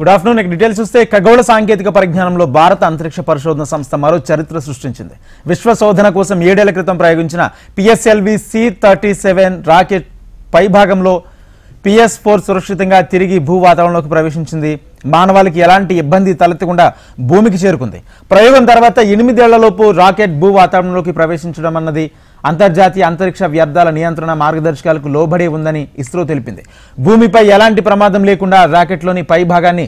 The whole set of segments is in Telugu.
గుడ్ ఆఫ్టర్నూన్ ఇక డీటెయిల్స్ చూస్తే ఖగోళ సాంకేతిక పరిజ్ఞానంలో భారత అంతరిక్ష పరిశోధన సంస్థ మరో చరిత్ర సృష్టించింది విశ్వ శోధన కోసం ఏడేళ్ల క్రితం ప్రయోగించిన PSLV C thirty seven rocket పైభాగంలో పిఎస్ ఫోర్ సురక్షితంగా తిరిగి భూ వాతావరణంలోకి ప్రవేశించింది మానవాళికి ఎలాంటి ఇబ్బంది తలెత్తకుండా భూమికి చేరుకుంది ప్రయోగం తర్వాత ఎనిమిదేళ్లలోపు రాకెట్ భూ వాతావరణంలోకి ప్రవేశించడం అన్నది అంతర్జాతీయ అంతరిక్ష వ్యర్థాల నియంత్రణ మార్గదర్శకాలకు లోబడే ఉందని ఇస్రో తెలిపింది భూమిపై ఎలాంటి ప్రమాదం లేకుండా రాకెట్లోని పై భాగాన్ని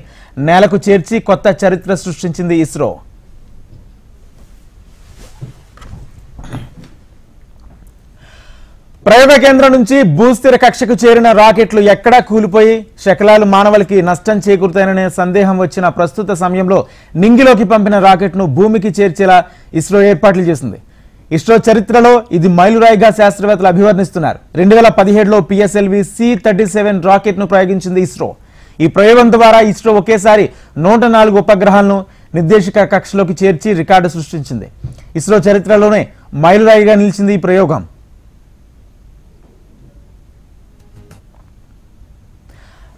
నేలకు చేర్చి కొత్త చరిత్ర సృష్టించింది ఇస్రో ప్రయోగ కేంద్రం నుంచి భూస్థిర కక్షకు చేరిన రాకెట్లు ఎక్కడా కూలిపోయి శకలాలు మానవులకి నష్టం చేకూరుతాయనే సందేహం వచ్చిన ప్రస్తుత సమయంలో నింగిలోకి పంపిన రాకెట్ను భూమికి చేర్చేలా ఇస్రో ఏర్పాట్లు చేసింది ఇస్రో చరిత్రలో ఇది మైలురాయిగా శాస్త్రవేత్తలు అభివర్ణిస్తున్నారు రెండు వేల పదిహేడులో పిఎస్ఎల్వి సి థర్టీ సెవెన్ రాకెట్ను ప్రయోగించింది ఇస్రో ఈ ప్రయోగం ద్వారా ఇస్రో ఒకేసారి నూట నాలుగు ఉపగ్రహాలను నిర్దేశక కక్షలోకి చేర్చి రికార్డు సృష్టించింది ఇస్రో చరిత్రలోనే మైలురాయిగా నిలిచింది ఈ ప్రయోగం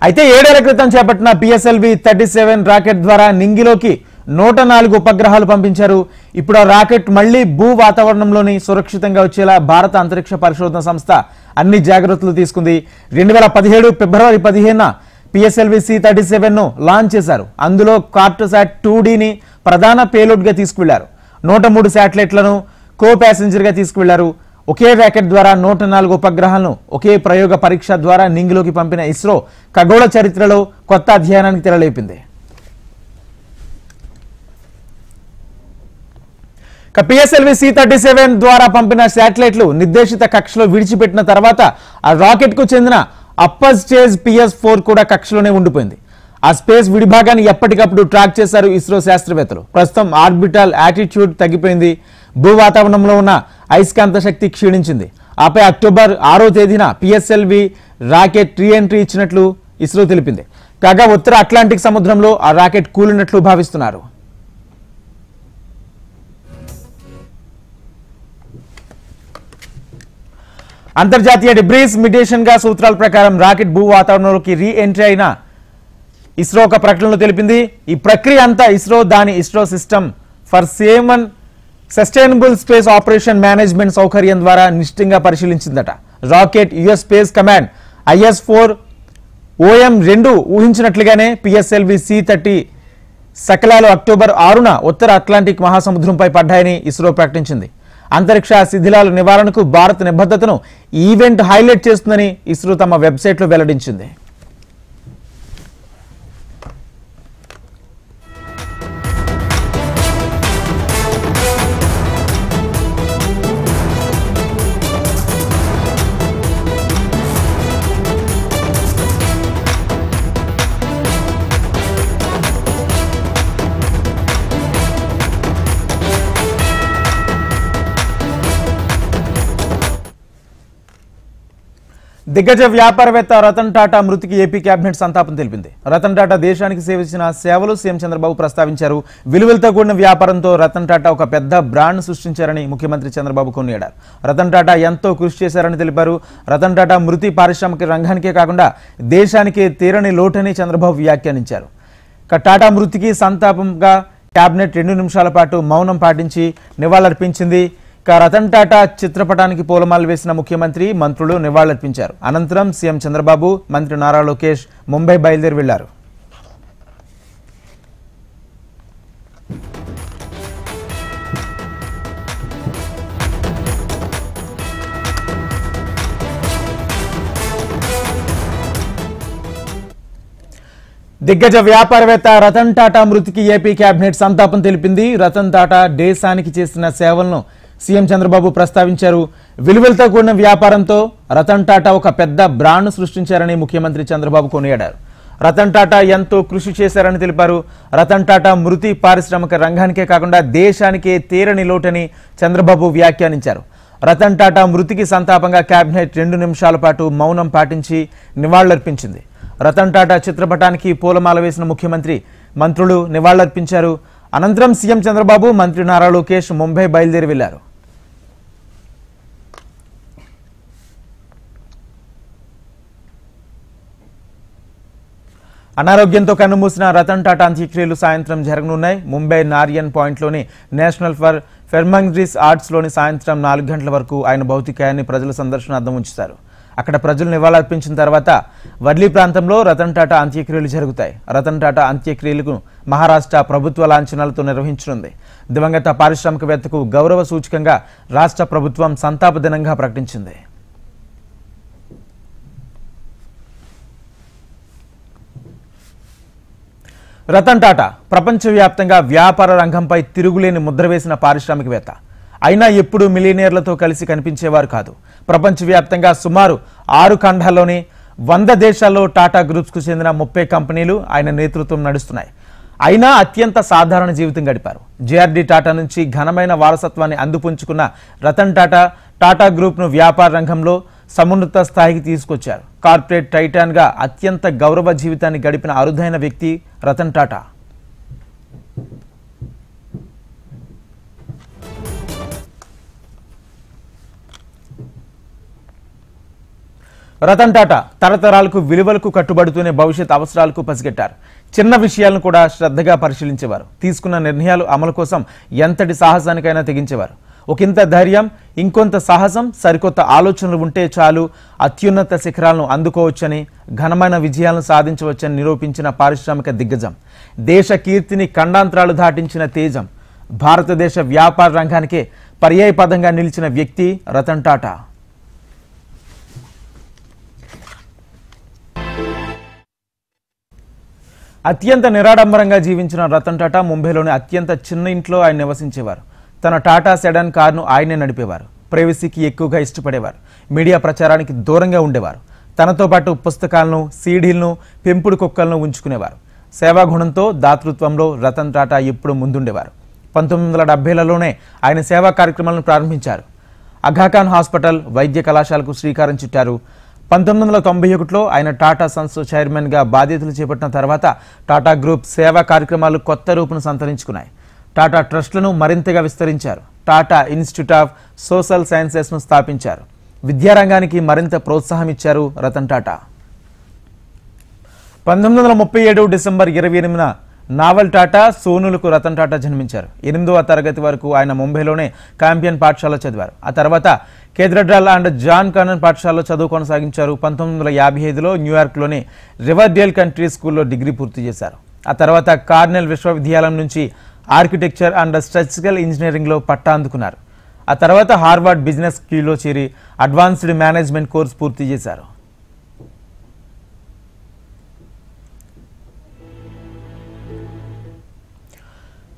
అయితే ఏడేళ్ల క్రితం చేపట్టిన పిఎస్ఎల్వి థర్టీ సెవెన్ రాకెట్ ద్వారా నింగిలోకి నూట నాలుగు ఉపగ్రహాలు పంపించారు ఇప్పుడు ఆ రాకెట్ మళ్లీ భూ వాతావరణంలోని సురక్షితంగా వచ్చేలా భారత అంతరిక్ష పరిశోధన సంస్థ అన్ని జాగ్రత్తలు తీసుకుంది రెండు వేల పదిహేడు ఫిబ్రవరి పదిహేను పిఎస్ఎల్వి సి థర్టీ సెవెన్ను లాంచ్ చేశారు అందులో కార్టోసాట్ టూ డీని ప్రధాన గా తీసుకువెళ్లారు నూట మూడు శాటిలైట్లను కో ప్యాసింజర్గా తీసుకువెళ్లారు ఒకే ర్యాకెట్ ద్వారా నూట నాలుగు ఉపగ్రహాలను ఒకే ప్రయోగ పరీక్ష ద్వారా నింగిలోకి పంపిన ఇస్రో ఖగోళ చరిత్రలో కొత్త అధ్యయనానికి తెరలేపింది పిఎస్ఎల్వి సి థర్టీ సెవెన్ ద్వారా పంపిన శాటిలైట్లు నిర్దేశిత కక్షలో విడిచిపెట్టిన తర్వాత ఆ రాకెట్ కు చెందిన అప్పర్ స్టేజ్ పిఎస్ ఫోర్ కూడా కక్షలోనే ఉండిపోయింది ఆ స్పేస్ విడిభాగాన్ని ఎప్పటికప్పుడు ట్రాక్ చేశారు ఇస్రో శాస్త్రవేత్తలు ప్రస్తుతం ఆర్బిటల్ యాటిట్యూడ్ తగ్గిపోయింది భూ వాతావరణంలో ఉన్న అయస్కాంత శక్తి క్షీణించింది ఆపై అక్టోబర్ ఆరో తేదీన పిఎస్ఎల్వి రాకెట్ రీఎంట్రీ ఇచ్చినట్లు ఇస్రో తెలిపింది కాగా ఉత్తర అట్లాంటిక్ సముద్రంలో ఆ రాకెట్ కూలినట్లు భావిస్తున్నారు అంతర్జాతీయ డిబ్రీస్ మిడేషన్గా సూత్రాల ప్రకారం రాకెట్ భూ వాతావరణంలోకి రీ ఎంట్రీ అయిన ఇస్రో ఒక ప్రకటనలో తెలిపింది ఈ ప్రక్రియ అంతా ఇస్రో దాని ISRO system for safe and sustainable space operation management సౌకర్యం ద్వారా నిశ్చితంగా పరిశీలించిందట rocket US space command IS four OM రెండు ఊహించినట్లుగానే పిఎస్ఎల్వి సి థర్టీ సకలాలు అక్టోబర్ ఆరున ఉత్తర అట్లాంటిక్ మహాసముద్రంపై పడ్డాయని ఇస్రో ప్రకటించింది అంతరిక్ష శిథిలాల నివారణకు భారత్ నిబద్ధతను ఈవెంట్ హైలైట్ చేస్తుందని ఇస్రో తమ వెబ్సైట్లో వెల్లడించింది దిగ్గజ వ్యాపారవేత్త రతన్ టాటా మృతికి ఏపీ కేబినెట్ సంతాపం తెలిపింది రతన్ టాటా దేశానికి సేవించిన సేవలు సీఎం చంద్రబాబు ప్రస్తావించారు విలువలతో కూడిన వ్యాపారంతో రతన్ టాటా ఒక పెద్ద బ్రాండ్ సృష్టించారని ముఖ్యమంత్రి చంద్రబాబు కొనియాడారు రతన్ టాటా ఎంతో కృషి చేశారని తెలిపారు రతన్ టాటా మృతి పారిశ్రామిక రంగానికే కాకుండా దేశానికి తీరని లోటని చంద్రబాబు వ్యాఖ్యానించారు టాటా మృతికి సంతాపంగా కేబినెట్ రెండు నిమిషాల పాటు మౌనం పాటించి నివాళులర్పించింది రతన్ టాటా చిత్రపటానికి పూలమాలు వేసిన ముఖ్యమంత్రి మంత్రులు నివాళులర్పించారు అనంతరం సీఎం చంద్రబాబు మంత్రి నారా లోకేష్ ముంబై బయలుదేరి వెళ్లారు దిగ్గజ వ్యాపారవేత్త రతన్ టాటా మృతికి ఏపీ కేబినెట్ సంతాపం తెలిపింది రతన్ టాటా దేశానికి చేసిన సేవలను సీఎం చంద్రబాబు ప్రస్తావించారు విలువలతో కూడిన వ్యాపారంతో రతన్ టాటా ఒక పెద్ద బ్రాండ్ సృష్టించారని ముఖ్యమంత్రి చంద్రబాబు కొనియాడారు రతన్ టాటా ఎంతో కృషి చేశారని తెలిపారు రతన్ టాటా మృతి పారిశ్రామిక రంగానికే కాకుండా దేశానికే తీరని లోటని చంద్రబాబు వ్యాఖ్యానించారు రతన్ టాటా మృతికి సంతాపంగా కేబినెట్ రెండు నిమిషాల పాటు మౌనం పాటించి నివాళులర్పించింది రతన్ టాటా చిత్రపటానికి పూలమాల వేసిన ముఖ్యమంత్రి మంత్రులు నివాళులర్పించారు అనంతరం సీఎం చంద్రబాబు మంత్రి నారా లోకేష్ ముంబై బయలుదేరి వెళ్లారు అనారోగ్యంతో కన్నుమూసిన రతన్ టాటా అంత్యక్రియలు సాయంత్రం జరగనున్నాయి ముంబై నారియన్ పాయింట్లోని నేషనల్ ఫర్ ఫెర్మంగ్రీస్ ఆర్ట్స్లోని సాయంత్రం నాలుగు గంటల వరకు ఆయన భౌతికాయాన్ని ప్రజల సందర్శనార్థం ఉంచుతారు అక్కడ ప్రజలు నివాళులర్పించిన తర్వాత వర్లీ ప్రాంతంలో రతన్ టాటా అంత్యక్రియలు జరుగుతాయి రతన్ టాటా అంత్యక్రియలకు మహారాష్ట్ర ప్రభుత్వ లాంఛనాలతో నిర్వహించనుంది దివంగత పారిశ్రామికవేత్తకు గౌరవ సూచికంగా రాష్ట్ర ప్రభుత్వం సంతాప దినంగా ప్రకటించింది రతన్ టాటా ప్రపంచవ్యాప్తంగా వ్యాపార రంగంపై తిరుగులేని ముద్ర వేసిన పారిశ్రామికవేత్త అయినా ఎప్పుడూ మిలినియర్లతో కలిసి కనిపించేవారు కాదు ప్రపంచవ్యాప్తంగా సుమారు ఆరు ఖండాల్లోని వంద దేశాల్లో టాటా గ్రూప్స్కు చెందిన ముప్పై కంపెనీలు ఆయన నేతృత్వం నడుస్తున్నాయి అయినా అత్యంత సాధారణ జీవితం గడిపారు జేఆర్డీ టాటా నుంచి ఘనమైన వారసత్వాన్ని అందుపుంచుకున్న రతన్ టాటా టాటా గ్రూప్ను వ్యాపార రంగంలో సమున్నత స్థాయికి తీసుకొచ్చారు కార్పొరేట్ టైటాన్గా అత్యంత గౌరవ జీవితాన్ని గడిపిన అరుదైన వ్యక్తి రతన్ టాటా రతన్ టాటా తరతరాలకు విలువలకు కట్టుబడుతూనే భవిష్యత్ అవసరాలకు పసిగట్టారు చిన్న విషయాలను కూడా శ్రద్ధగా పరిశీలించేవారు తీసుకున్న నిర్ణయాలు అమలు కోసం ఎంతటి సాహసానికైనా తెగించేవారు ఒకంత ధైర్యం ఇంకొంత సాహసం సరికొత్త ఆలోచనలు ఉంటే చాలు అత్యున్నత శిఖరాలను అందుకోవచ్చని ఘనమైన విజయాలను సాధించవచ్చని నిరూపించిన పారిశ్రామిక దిగ్గజం దేశ కీర్తిని ఖండాంతరాలు దాటించిన తేజం భారతదేశ వ్యాపార రంగానికే పర్యాయపదంగా నిలిచిన వ్యక్తి రతన్ టాటా అత్యంత నిరాడంబరంగా జీవించిన రతన్ టాటా ముంబైలోని అత్యంత చిన్న ఇంట్లో ఆయన నివసించేవారు తన టాటా సెడన్ కారును ఆయనే నడిపేవారు ప్రైవసీకి ఎక్కువగా ఇష్టపడేవారు మీడియా ప్రచారానికి దూరంగా ఉండేవారు తనతో పాటు పుస్తకాలను సీడీలను పెంపుడు కుక్కలను ఉంచుకునేవారు సేవాగుణంతో దాతృత్వంలో రతన్ టాటా ఎప్పుడూ ముందుండేవారు పంతొమ్మిది వందల డెబ్బైలలోనే ఆయన సేవా కార్యక్రమాలను ప్రారంభించారు అఘాఖాన్ హాస్పిటల్ వైద్య కళాశాలకు శ్రీకారం చుట్టారు పంతొమ్మిది వందల తొంభై ఒకటిలో ఆయన టాటా సన్స్ చైర్మన్గా బాధ్యతలు చేపట్టిన తర్వాత టాటా గ్రూప్ సేవా కార్యక్రమాలు కొత్త రూపును సంతరించుకున్నాయి టాటా ట్రస్ట్లను మరింతగా విస్తరించారు టాటా ఇన్స్టిట్యూట్ ఆఫ్ సోషల్ సైన్సెస్ను స్థాపించారు విద్యారంగానికి మరింత ప్రోత్సాహం ఇచ్చారు రతన్ టాటా పంతొమ్మిది వందల ముప్పై ఏడు డిసెంబర్ ఇరవై ఎనిమిదిన నావల్ టాటా సోనులకు రతన్ టాటా జన్మించారు ఎనిమిదవ తరగతి వరకు ఆయన ముంబైలోనే కాంపియన్ పాఠశాల చదివారు ఆ తర్వాత కేద్రడ్రాల్ అండ్ జాన్ కానన్ పాఠశాలలో చదువు కొనసాగించారు పంతొమ్మిది వందల యాభై ఐదులో న్యూయార్క్లోని రివర్డేల్ కంట్రీ స్కూల్లో డిగ్రీ పూర్తి చేశారు ఆ తర్వాత కార్నెల్ విశ్వవిద్యాలయం నుంచి ఆర్కిటెక్చర్ అండ్ స్ట్రక్చరల్ ఇంజనీరింగ్లో పట్టా అందుకున్నారు ఆ తర్వాత హార్వర్డ్ బిజినెస్ స్కూల్లో చేరి అడ్వాన్స్డ్ మేనేజ్మెంట్ కోర్సు పూర్తి చేశారు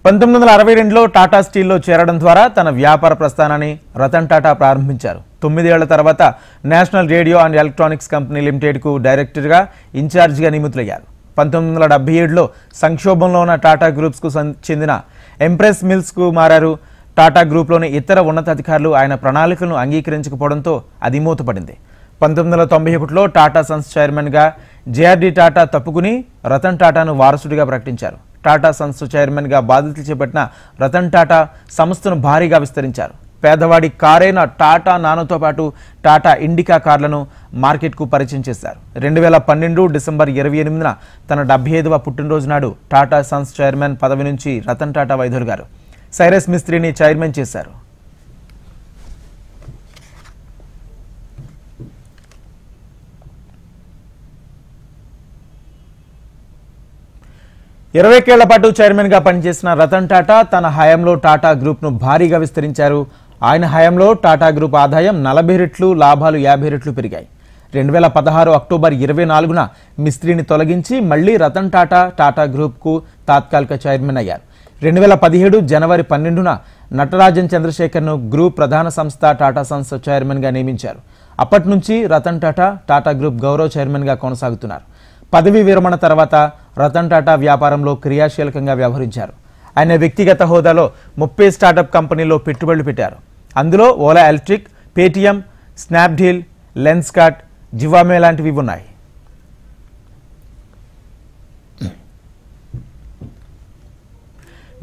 పంతొమ్మిది వందల అరవై రెండులో టాటా స్టీల్లో చేరడం ద్వారా తన వ్యాపార ప్రస్థానాన్ని రతన్ టాటా ప్రారంభించారు తొమ్మిదేళ్ల తర్వాత national radio and electronics company లిమిటెడ్కు డైరెక్టర్గా ఇన్ఛార్జిగా నియమితులయ్యారు పంతొమ్మిది వందల డెబ్బై ఏడులో సంక్షోభంలో ఉన్న టాటా గ్రూప్స్కు చెందిన ఎంప్రెస్ మిల్స్కు మారారు టాటా గ్రూప్లోని ఇతర ఉన్నతాధికారులు ఆయన ప్రణాళికలను అంగీకరించకపోవడంతో అది మూతపడింది పంతొమ్మిది వందల తొంభై ఒకటిలో టాటా సన్స్ చైర్మన్గా జేఆర్డి టాటా తప్పుకుని రతన్ టాటాను వారసుడిగా ప్రకటించారు టాటా సన్స్ చైర్మన్గా బాధ్యతలు చేపట్టిన రతన్ టాటా సంస్థను భారీగా విస్తరించారు పేదవాడి కారైన టాటా నానోతో పాటు టాటా ఇండికా కార్లను మార్కెట్కు పరిచయం చేశారు రెండు వేల పన్నెండు డిసెంబర్ ఇరవై ఎనిమిదిన తన డెబ్బై ఐదవ పుట్టినరోజు నాడు టాటా సన్స్ చైర్మన్ పదవి నుంచి రతన్ టాటా గారు సైరస్ మిస్త్రిని చైర్మన్ చేశారు ఇరవై ఏళ్ల పాటు చైర్మన్గా పనిచేసిన రతన్ టాటా తన హయాంలో టాటా గ్రూప్ను భారీగా విస్తరించారు ఆయన హయాంలో టాటా గ్రూప్ ఆదాయం నలభై రెట్లు లాభాలు యాభై రెట్లు పెరిగాయి రెండు వేల పదహారు అక్టోబర్ ఇరవై నాలుగున మిస్త్రీని తొలగించి మళ్లీ రతన్ టాటా టాటా గ్రూప్కు తాత్కాలిక చైర్మన్ అయ్యారు రెండు వేల పదిహేడు జనవరి పన్నెండున నటరాజన్ చంద్రశేఖర్ను గ్రూప్ ప్రధాన సంస్థ టాటా సంస్థ చైర్మన్గా నియమించారు అప్పటి నుంచి రతన్ టాటా టాటా గ్రూప్ గౌరవ చైర్మన్గా కొనసాగుతున్నారు పదవి విరమణ తర్వాత రతన్ టాటా వ్యాపారంలో క్రియాశీలకంగా వ్యవహరించారు ఆయన వ్యక్తిగత హోదాలో ముప్పై స్టార్టప్ కంపెనీలో పెట్టుబడులు పెట్టారు అందులో Ola electric Paytm Snapdeal Lenskart Zivame లాంటివి ఉన్నాయి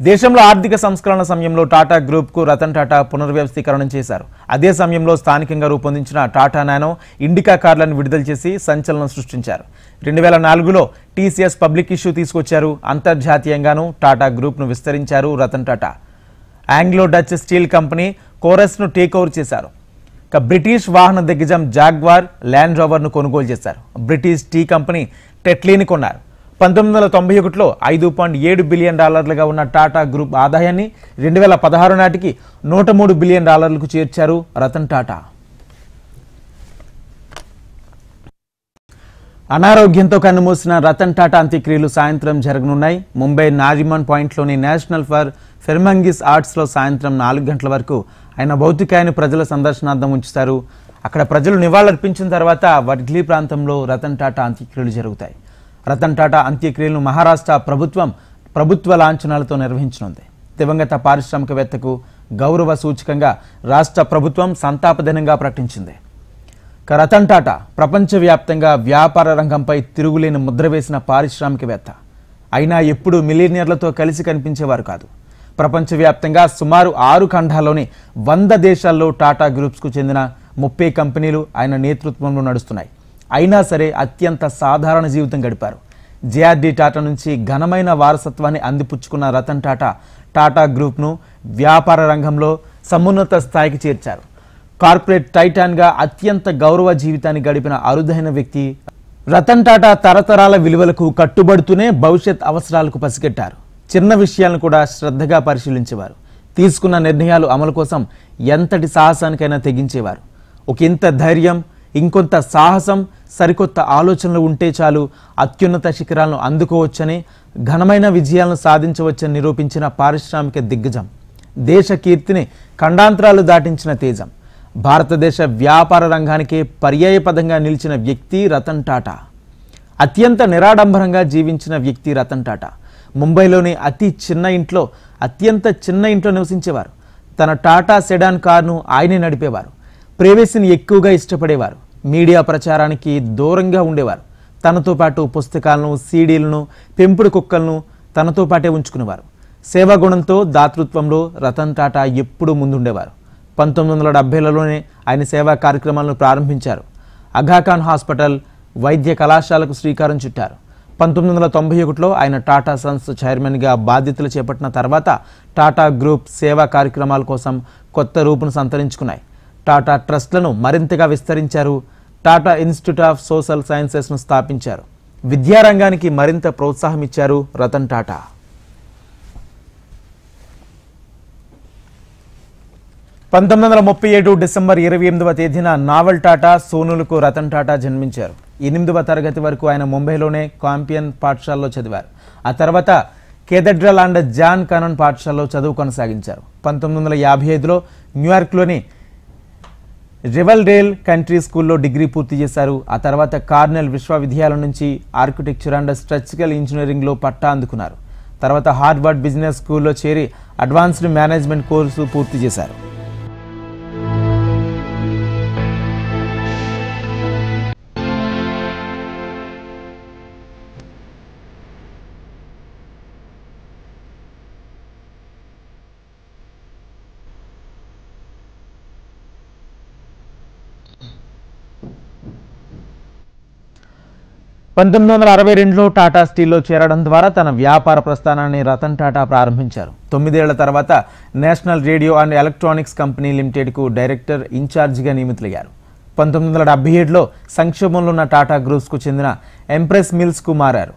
దేశంలో ఆర్థిక సంస్కరణ సమయంలో టాటా గ్రూప్కు రతన్ టాటా పునర్వ్యవస్థీకరణం చేశారు అదే సమయంలో స్థానికంగా రూపొందించిన టాటా నానో ఇండికా కార్లను విడుదల చేసి సంచలనం సృష్టించారు రెండు వేల నాలుగులో టీసీఎస్ పబ్లిక్ ఇష్యూ తీసుకొచ్చారు అంతర్జాతీయంగానూ టాటా గ్రూప్ను విస్తరించారు Ratan Tata Anglo Dutch steel company కోరస్ను టేక్ ఓవర్ చేశారు ఇక బ్రిటిష్ వాహన దిగ్గజం జాగ్వార్ ల్యాండ్ రోవర్ను కొనుగోలు చేశారు బ్రిటిష్ టీ కంపెనీ టెట్లీని కొన్నారు పంతొమ్మిది వందల తొంభై ఒకటిలో ఐదు పాయింట్ ఏడు బిలియన్ డాలర్లుగా ఉన్న టాటా గ్రూప్ ఆదాయాన్ని రెండు వేల పదహారు నాటికి నూట మూడు బిలియన్ డాలర్లకు చేర్చారు రతన్ టాటా అనారోగ్యంతో కన్నుమూసిన రతన్ టాటా అంత్యక్రియలు సాయంత్రం జరగనున్నాయి ముంబై నాజిమన్ పాయింట్లోని నేషనల్ ఫర్ ఫెర్మంగిస్ ఆర్ట్స్లో సాయంత్రం నాలుగు గంటల వరకు ఆయన భౌతికాయని ప్రజల సందర్శనార్థం ఉంచుతారు అక్కడ ప్రజలు నివాళులర్పించిన తర్వాత వడ్లీ ప్రాంతంలో రతన్ టాటా అంత్యక్రియలు జరుగుతాయి రతన్ టాటా అంత్యక్రియలను మహారాష్ట్ర ప్రభుత్వం ప్రభుత్వ లాంఛనాలతో నిర్వహించనుంది దివంగత పారిశ్రామికవేత్తకు గౌరవ సూచకంగా రాష్ట్ర ప్రభుత్వం సంతాపదినంగా ప్రకటించింది రతన్ టాటా ప్రపంచవ్యాప్తంగా వ్యాపార రంగంపై తిరుగులేని ముద్ర వేసిన పారిశ్రామికవేత్త అయినా ఎప్పుడు మిలీనియర్లతో కలిసి కనిపించేవారు కాదు ప్రపంచవ్యాప్తంగా సుమారు ఆరు ఖండాల్లోని వంద దేశాల్లో టాటా గ్రూప్స్కు చెందిన ముప్పై కంపెనీలు ఆయన నేతృత్వంలో నడుస్తున్నాయి అయినా సరే అత్యంత సాధారణ జీవితం గడిపారు జేఆర్డి టాటా నుంచి ఘనమైన వారసత్వాన్ని అందిపుచ్చుకున్న రతన్ టాటా టాటా గ్రూప్ను వ్యాపార రంగంలో సమున్నత స్థాయికి చేర్చారు కార్పొరేట్ టైటాన్గా అత్యంత గౌరవ జీవితాన్ని గడిపిన అరుదైన వ్యక్తి రతన్ టాటా తరతరాల విలువలకు కట్టుబడుతూనే భవిష్యత్ అవసరాలకు పసిగట్టారు చిన్న విషయాలను కూడా శ్రద్ధగా పరిశీలించేవారు తీసుకున్న నిర్ణయాలు అమలు కోసం ఎంతటి సాహసానికైనా తెగించేవారు ఒక ఇంత ధైర్యం ఇంకొంత సాహసం సరికొత్త ఆలోచనలు ఉంటే చాలు అత్యున్నత శిఖరాలను అందుకోవచ్చని ఘనమైన విజయాలను సాధించవచ్చని నిరూపించిన పారిశ్రామిక దిగ్గజం దేశ కీర్తిని ఖండాంతరాలు దాటించిన తేజం భారతదేశ వ్యాపార రంగానికి పర్యాయపదంగా నిలిచిన వ్యక్తి రతన్ టాటా అత్యంత నిరాడంబరంగా జీవించిన వ్యక్తి రతన్ టాటా ముంబైలోని అతి చిన్న ఇంట్లో అత్యంత చిన్న ఇంట్లో నివసించేవారు తన టాటా సెడాన్ కారును ఆయనే నడిపేవారు ప్రైవేసీని ఎక్కువగా ఇష్టపడేవారు మీడియా ప్రచారానికి దూరంగా ఉండేవారు తనతో పాటు పుస్తకాలను సీడీలను పెంపుడు కుక్కలను తనతో పాటే ఉంచుకునేవారు సేవాగుణంతో దాతృత్వంలో రతన్ టాటా ఎప్పుడూ ముందుండేవారు పంతొమ్మిది వందల డెబ్బైలలోనే ఆయన సేవా కార్యక్రమాలను ప్రారంభించారు అఘాఖాన్ హాస్పిటల్ వైద్య కళాశాలకు శ్రీకారం చుట్టారు పంతొమ్మిది వందల తొంభై ఒకటిలో ఆయన టాటా సన్స్ చైర్మన్గా బాధ్యతలు చేపట్టిన తర్వాత టాటా గ్రూప్ సేవా కార్యక్రమాల కోసం కొత్త రూపును సంతరించుకున్నాయి టాటా ట్రస్ట్లను మరింతగా విస్తరించారు టాటా ఇన్స్టిట్యూట్ ఆఫ్ సోషల్ సైన్సెస్ను స్థాపించారు విద్యారంగానికి మరింత ప్రోత్సాహం ఇచ్చారు రతన్ టాటా పంతొమ్మిది వందల ముప్పై ఏడు డిసెంబర్ ఇరవై ఎనిమిదవ తేదీన నావల్ టాటా సోనులకు రతన్ టాటా జన్మించారు ఎనిమిదవ తరగతి వరకు ఆయన ముంబైలోనే కాంపియన్ పాఠశాలలో చదివారు ఆ తర్వాత కేథడ్రల్ అండ్ జాన్ కనన్ పాఠశాలలో చదువు కొనసాగించారు పంతొమ్మిది వందల యాభై ఐదులో న్యూయార్క్లోని రివల్డేల్ కంట్రీ స్కూల్లో డిగ్రీ పూర్తి చేశారు ఆ తర్వాత కార్నెల్ విశ్వవిద్యాలయం నుంచి ఆర్కిటెక్చర్ అండ్ స్ట్రక్చరల్ ఇంజనీరింగ్లో పట్టా అందుకున్నారు తర్వాత హార్వర్డ్ బిజినెస్ స్కూల్లో చేరి అడ్వాన్స్డ్ మేనేజ్మెంట్ కోర్సు పూర్తి చేశారు పంతొమ్మిది వందల అరవై రెండులో టాటా స్టీల్లో చేరడం ద్వారా తన వ్యాపార ప్రస్థానాన్ని రతన్ టాటా ప్రారంభించారు తొమ్మిదేళ్ల తర్వాత national radio and electronics company లిమిటెడ్కు డైరెక్టర్ ఇన్ఛార్జిగా నియమితులయ్యారు పంతొమ్మిది వందల డెబ్బై ఏడులో సంక్షోభంలో ఉన్న టాటా గ్రూప్స్కు చెందిన ఎంప్రెస్ మిల్స్కు మారారు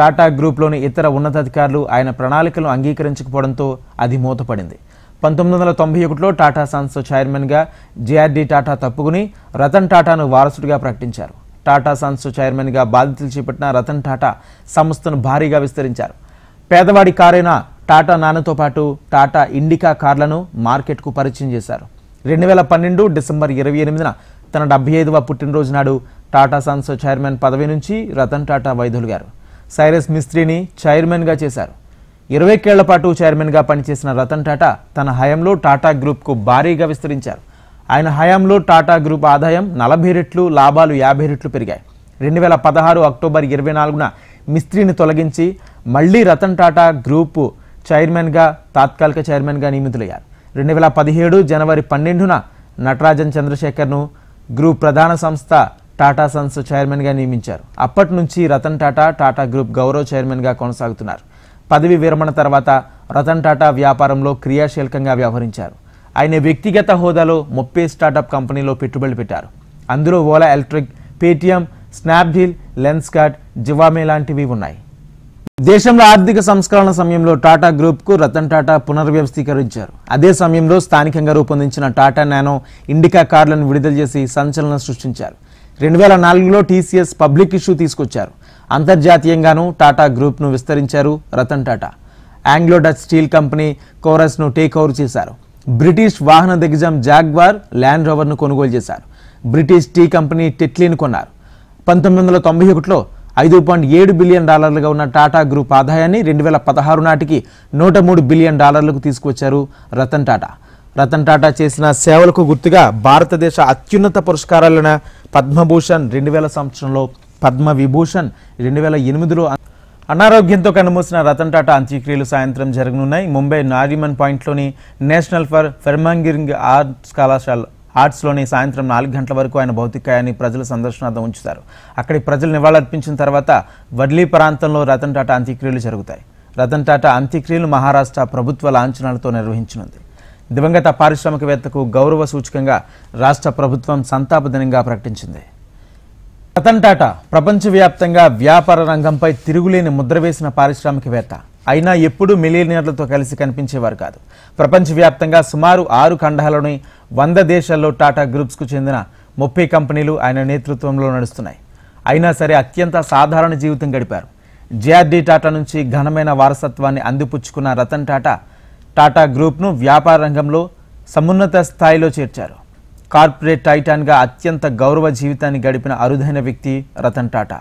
టాటా గ్రూప్లోని ఇతర ఉన్నతాధికారులు ఆయన ప్రణాళికలను అంగీకరించకపోవడంతో అది మూతపడింది పంతొమ్మిది వందల తొంభై ఒకటిలో టాటా సన్స్ చైర్మన్గా జేఆర్డీ టాటా తప్పుకుని రతన్ టాటాను వారసుడిగా ప్రకటించారు టాటా సన్స్ చైర్మన్గా బాధ్యతలు చేపట్టిన రతన్ టాటా సంస్థను భారీగా విస్తరించారు పేదవాడి కారైన టాటా నానతో పాటు టాటా ఇండికా కార్లను మార్కెట్కు పరిచయం చేశారు రెండు వేల పన్నెండు డిసెంబర్ ఇరవై ఎనిమిదిన తన డెబ్బై ఐదవ పుట్టినరోజు నాడు టాటా సన్స్ చైర్మన్ పదవి నుంచి రతన్ టాటా వైదొలిగారు సైరస్ మిస్త్రీని చైర్మన్గా చేశారు ఇరవై ఏళ్ల పాటు చైర్మన్గా పనిచేసిన రతన్ టాటా తన హయంలో టాటా గ్రూప్కు భారీగా విస్తరించారు ఆయన హయాంలో టాటా గ్రూప్ ఆదాయం నలభై రెట్లు లాభాలు యాభై రెట్లు పెరిగాయి రెండు వేల పదహారు అక్టోబర్ ఇరవై నాలుగున మిస్త్రీని తొలగించి మళ్లీ రతన్ టాటా గ్రూపు చైర్మన్గా తాత్కాలిక చైర్మన్గా నియమితులయ్యారు రెండు వేల పదిహేడు జనవరి పన్నెండున నటరాజన్ చంద్రశేఖర్ను గ్రూప్ ప్రధాన సంస్థ టాటా సన్స్ చైర్మన్గా నియమించారు అప్పటి నుంచి రతన్ టాటా టాటా గ్రూప్ గౌరవ చైర్మన్గా కొనసాగుతున్నారు పదవి విరమణ తర్వాత రతన్ టాటా వ్యాపారంలో క్రియాశీలకంగా వ్యవహరించారు ఆయన వ్యక్తిగత హోదాలో ముప్పై స్టార్టప్ కంపెనీలో పెట్టుబడులు పెట్టారు అందులో Ola electric Paytm Snapdeal Lenskart Zivame లాంటివి ఉన్నాయి దేశంలో ఆర్థిక సంస్కరణ సమయంలో టాటా గ్రూప్కు రతన్ టాటా పునర్వ్యవస్థీకరించారు అదే సమయంలో స్థానికంగా రూపొందించిన టాటా నానో ఇండికా కార్లను విడుదల చేసి సంచలనం సృష్టించారు రెండు వేల నాలుగులో టీసీఎస్ పబ్లిక్ ఇష్యూ తీసుకొచ్చారు అంతర్జాతీయంగాను టాటా గ్రూప్ను విస్తరించారు Ratan Tata Anglo Dutch steel company కోరస్ను టేక్ ఓవర్ చేశారు బ్రిటిష్ వాహన దిగ్జాం జాగ్వార్ ల్యాండ్ రోవర్ను కొనుగోలు చేశారు బ్రిటిష్ టీ కంపెనీ టెట్లీని కొన్నారు పంతొమ్మిది వందల తొంభై ఒకటిలో ఐదు పాయింట్ ఏడు బిలియన్ డాలర్లుగా ఉన్న టాటా గ్రూప్ ఆదాయాన్ని రెండు వేల పదహారు నాటికి నూట మూడు బిలియన్ డాలర్లకు తీసుకువచ్చారు రతన్ టాటా రతన్ టాటా చేసిన సేవలకు గుర్తుగా భారతదేశ అత్యున్నత పురస్కారాలైన పద్మభూషణ్ రెండు వేల సంవత్సరంలో పద్మ విభూషణ్ రెండు వేల ఎనిమిదిలో అనారోగ్యంతో కనుమూసిన రతన్ టాటా అంత్యక్రియలు సాయంత్రం జరగనున్నాయి ముంబై నారిమన్ పాయింట్లోని నేషనల్ ఫర్ ఫెర్మాంగిరింగ్ ఆర్ట్స్ కళాశాల ఆర్ట్స్లోని సాయంత్రం నాలుగు గంటల వరకు ఆయన భౌతికాయాన్ని ప్రజల సందర్శనార్థం ఉంచుతారు అక్కడి ప్రజలు నివాళులర్పించిన తర్వాత వడ్లీ ప్రాంతంలో రతన్ టాటా అంత్యక్రియలు జరుగుతాయి రతన్ టాటా అంత్యక్రియలు మహారాష్ట్ర ప్రభుత్వ లాంఛనాలతో నిర్వహించనుంది దివంగత పారిశ్రామికవేత్తకు గౌరవ సూచకంగా రాష్ట్ర ప్రభుత్వం సంతాప దినంగా ప్రకటించింది రతన్ టాటా ప్రపంచవ్యాప్తంగా వ్యాపార రంగంపై తిరుగులేని ముద్ర వేసిన పారిశ్రామికవేత్త అయినా ఎప్పుడూ మిలియనీర్లతో కలిసి కనిపించేవారు కాదు ప్రపంచవ్యాప్తంగా సుమారు ఆరు ఖండాలని వంద దేశాల్లో టాటా గ్రూప్స్కు చెందిన ముప్పై కంపెనీలు ఆయన నేతృత్వంలో నడుస్తున్నాయి అయినా సరే అత్యంత సాధారణ జీవితం గడిపారు జేఆర్డీ టాటా నుంచి ఘనమైన వారసత్వాన్ని అందిపుచ్చుకున్న రతన్ టాటా టాటా గ్రూప్ను వ్యాపార రంగంలో సమున్నత స్థాయిలో చేర్చారు కార్పొరేట్ టైటాన్గా అత్యంత గౌరవ జీవితాన్ని గడిపిన అరుదైన వ్యక్తి రతన్ టాటా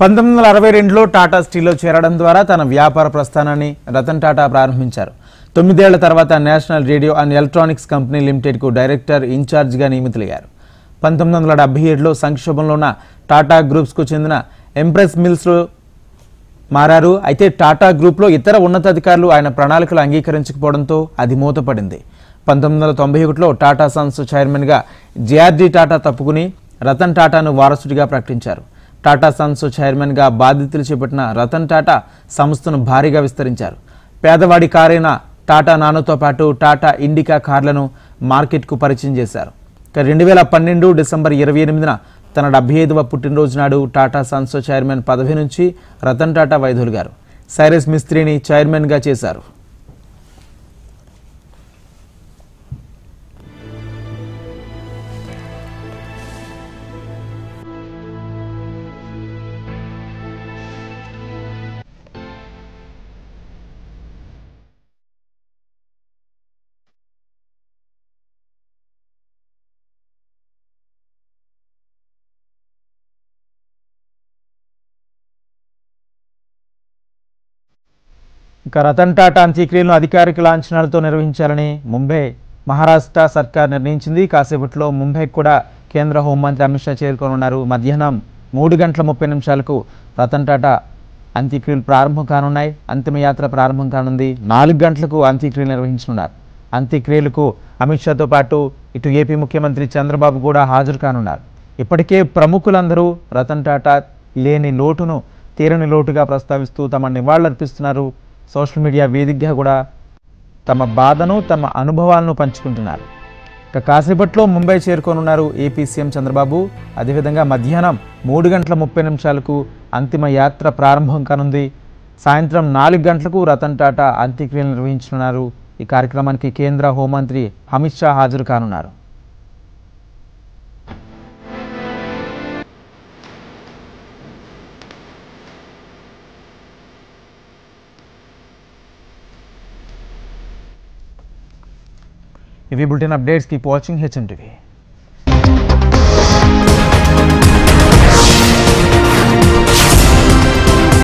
పంతొమ్మిది వందల అరవై రెండులో టాటా స్టీల్లో చేరడం ద్వారా తన వ్యాపార ప్రస్థానాన్ని రతన్ టాటా ప్రారంభించారు తొమ్మిదేళ్ల తర్వాత national radio and electronics company లిమిటెడ్కు డైరెక్టర్ ఇన్ఛార్జ్గా నియమితులయ్యారు పంతొమ్మిది వందల డెబ్బై ఏడులో సంక్షోభంలో ఉన్న టాటా గ్రూప్స్కు చెందిన ఎంప్రెస్ మిల్స్లో మారారు అయితే టాటా గ్రూప్లో ఇతర ఉన్నతాధికారులు ఆయన ప్రణాళికలు అంగీకరించకపోవడంతో అది మూతపడింది పంతొమ్మిది వందల తొంభై ఒకటిలో టాటా సన్స్ చైర్మన్గా జేఆర్డి టాటా తప్పుకుని రతన్ టాటాను వారసుడిగా ప్రకటించారు టాటా సన్స్ చైర్మన్గా బాధ్యతలు చేపట్టిన రతన్ టాటా సంస్థను భారీగా విస్తరించారు పేదవాడి కారైన టాటా నానోతో పాటు టాటా ఇండికా కార్లను మార్కెట్కు పరిచయం చేశారు రెండు వేల పన్నెండు డిసెంబర్ ఇరవై ఎనిమిదిన తన డెబ్బై ఐదవ పుట్టినరోజు నాడు టాటా సన్స్ చైర్మన్ పదవి నుంచి రతన్ టాటా గారు సైరస్ మిస్త్రీని చైర్మన్గా చేశారు ఇంకా రతన్ టాటా అంత్యక్రియలను అధికారిక లాంఛనాలతో నిర్వహించాలని ముంబై మహారాష్ట్ర సర్కార్ నిర్ణయించింది కాసేపట్లో ముంబైకి కూడా కేంద్ర హోంమంత్రి అమిత్ షా చేరుకోనున్నారు మధ్యాహ్నం మూడు గంటల ముప్పై నిమిషాలకు రతన్ టాటా అంత్యక్రియలు ప్రారంభం కానున్నాయి అంతిమయాత్ర ప్రారంభం కానుంది నాలుగు గంటలకు అంత్యక్రియలు నిర్వహించనున్నారు అంత్యక్రియలకు అమిత్ షాతో పాటు ఇటు ఏపీ ముఖ్యమంత్రి చంద్రబాబు కూడా హాజరు కానున్నారు ఇప్పటికే ప్రముఖులందరూ రతన్ టాటా లేని లోటును తీరని లోటుగా ప్రస్తావిస్తూ తమ నివాళులర్పిస్తున్నారు సోషల్ మీడియా వేదికగా కూడా తమ బాధను తమ అనుభవాలను పంచుకుంటున్నారు ఇక కాసేపట్లో ముంబై చేరుకోనున్నారు ఏపీ సీఎం చంద్రబాబు అదేవిధంగా మధ్యాహ్నం మూడు గంటల ముప్పై నిమిషాలకు అంతిమ యాత్ర ప్రారంభం కానుంది సాయంత్రం నాలుగు గంటలకు రతన్ టాటా అంత్యక్రియలు నిర్వహించనున్నారు ఈ కార్యక్రమానికి కేంద్ర హోంమంత్రి అమిత్ షా హాజరు కానున్నారు if you bulletin updates keep watching HMTV.